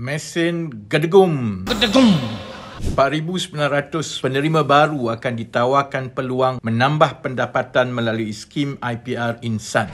Mesin Gedegum. Gedegum. 4,900 penerima baru akan ditawarkan peluang menambah pendapatan melalui skim IPR Insan.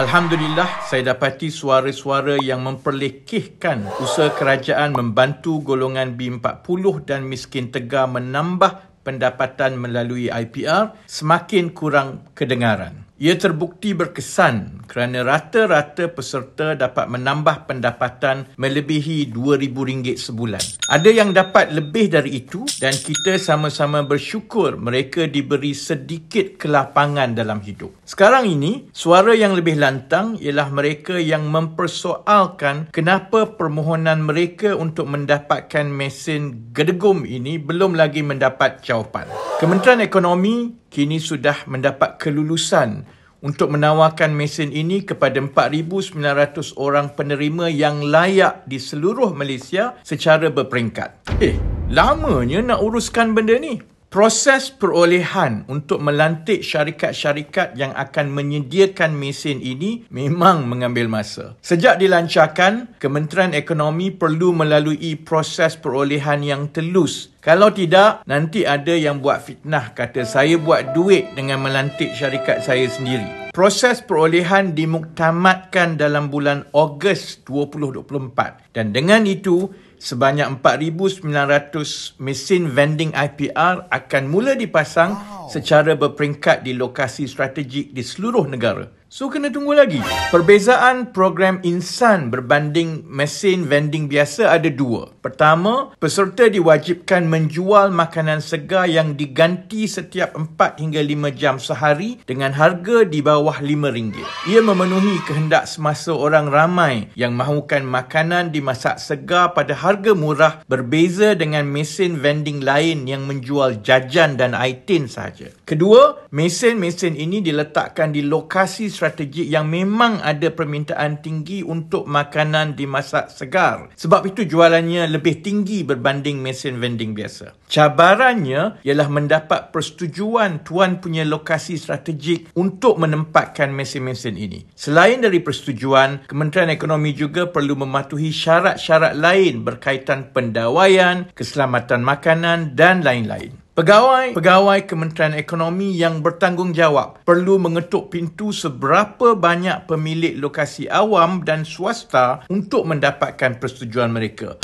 Alhamdulillah, saya dapati suara-suara yang memperlekehkan usaha kerajaan membantu golongan B40 dan miskin tegar menambah pendapatan melalui IPR semakin kurang kedengaran. Ia terbukti berkesan kerana rata-rata peserta dapat menambah pendapatan melebihi RM2,000 sebulan. Ada yang dapat lebih dari itu dan kita sama-sama bersyukur mereka diberi sedikit kelapangan dalam hidup. Sekarang ini, suara yang lebih lantang ialah mereka yang mempersoalkan kenapa permohonan mereka untuk mendapatkan mesin gedegum ini belum lagi mendapat jawapan. Kementerian Ekonomi kini sudah mendapat kelulusan untuk menawarkan mesin ini kepada 4,900 orang penerima yang layak di seluruh Malaysia secara berperingkat. Eh, lamanya nak uruskan benda ni. Proses perolehan untuk melantik syarikat-syarikat yang akan menyediakan mesin ini memang mengambil masa. Sejak dilancarkan, Kementerian Ekonomi perlu melalui proses perolehan yang telus. Kalau tidak, nanti ada yang buat fitnah kata saya buat duit dengan melantik syarikat saya sendiri. Proses perolehan dimuktamadkan dalam bulan Ogos 2024 dan dengan itu sebanyak 4,900 mesin vending IPR akan mula dipasang wow. secara berperingkat di lokasi strategik di seluruh negara. So kena tunggu lagi. Perbezaan program insan berbanding mesin vending biasa ada dua. Pertama, peserta diwajibkan menjual makanan segar yang diganti setiap 4 hingga 5 jam sehari dengan harga di bawah RM5. Ia memenuhi kehendak semasa orang ramai yang mahukan makanan dimasak segar pada harga murah berbeza dengan mesin vending lain yang menjual jajan dan aitin saja Kedua, mesin-mesin ini diletakkan di lokasi strategik yang memang ada permintaan tinggi untuk makanan dimasak segar. Sebab itu jualannya lebih tinggi berbanding mesin vending biasa. Cabarannya ialah mendapat persetujuan tuan punya lokasi strategik untuk menempatkan mesin-mesin ini. Selain dari persetujuan, Kementerian Ekonomi juga perlu mematuhi syarat-syarat lain berkaitan pendawaian, keselamatan makanan dan lain-lain. Pegawai, pegawai Kementerian Ekonomi yang bertanggungjawab perlu mengetuk pintu seberapa banyak pemilik lokasi awam dan swasta untuk mendapatkan persetujuan mereka.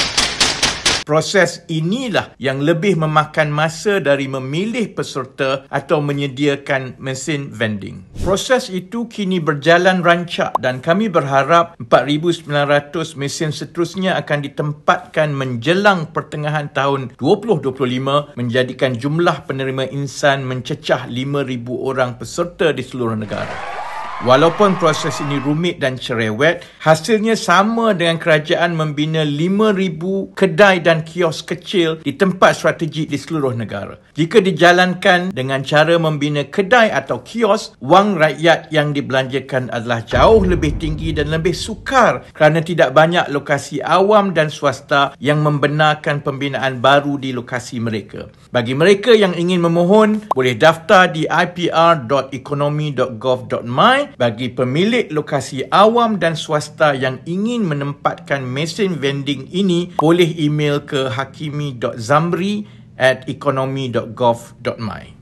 Proses inilah yang lebih memakan masa dari memilih peserta atau menyediakan mesin vending. Proses itu kini berjalan rancak dan kami berharap 4,900 mesin seterusnya akan ditempatkan menjelang pertengahan tahun 2025 menjadikan jumlah penerima insan mencecah 5,000 orang peserta di seluruh negara. Walaupun proses ini rumit dan cerewet, hasilnya sama dengan kerajaan membina 5,000 kedai dan kios kecil di tempat strategik di seluruh negara. Jika dijalankan dengan cara membina kedai atau kios, wang rakyat yang dibelanjakan adalah jauh lebih tinggi dan lebih sukar kerana tidak banyak lokasi awam dan swasta yang membenarkan pembinaan baru di lokasi mereka. Bagi mereka yang ingin memohon, boleh daftar di ipr.economy.gov.my bagi pemilik lokasi awam dan swasta yang ingin menempatkan mesin vending ini boleh email ke hakimi.zamri at economy.gov.my.